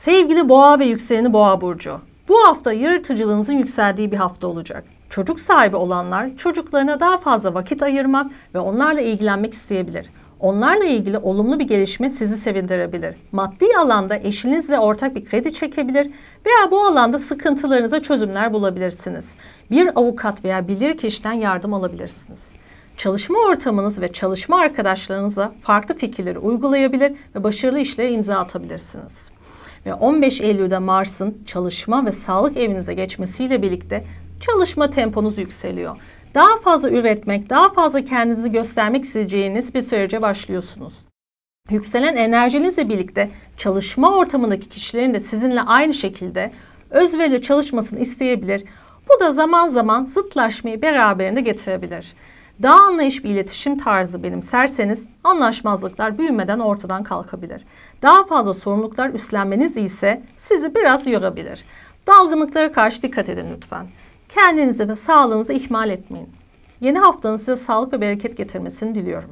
Sevgili boğa ve yükseleni boğa burcu. Bu hafta yaratıcılığınızın yükseldiği bir hafta olacak. Çocuk sahibi olanlar çocuklarına daha fazla vakit ayırmak ve onlarla ilgilenmek isteyebilir. Onlarla ilgili olumlu bir gelişme sizi sevindirebilir. Maddi alanda eşinizle ortak bir kredi çekebilir veya bu alanda sıkıntılarınıza çözümler bulabilirsiniz. Bir avukat veya bilir bilirkişiden yardım alabilirsiniz. Çalışma ortamınız ve çalışma arkadaşlarınıza farklı fikirleri uygulayabilir ve başarılı işlere imza atabilirsiniz. Ve 15 Eylül'de Mars'ın çalışma ve sağlık evinize geçmesiyle birlikte çalışma temponuz yükseliyor. Daha fazla üretmek, daha fazla kendinizi göstermek isteyeceğiniz bir sürece başlıyorsunuz. Yükselen enerjinizle birlikte çalışma ortamındaki kişilerin de sizinle aynı şekilde özverili çalışmasını isteyebilir. Bu da zaman zaman zıtlaşmayı beraberinde getirebilir daha anlayış bir iletişim tarzı benimserseniz anlaşmazlıklar büyümeden ortadan kalkabilir. Daha fazla sorumluluklar üstlenmeniz ise sizi biraz yorabilir. Dalgınlıklara karşı dikkat edin lütfen. Kendinizi ve sağlığınızı ihmal etmeyin. Yeni haftanın size sağlık ve bereket getirmesini diliyorum.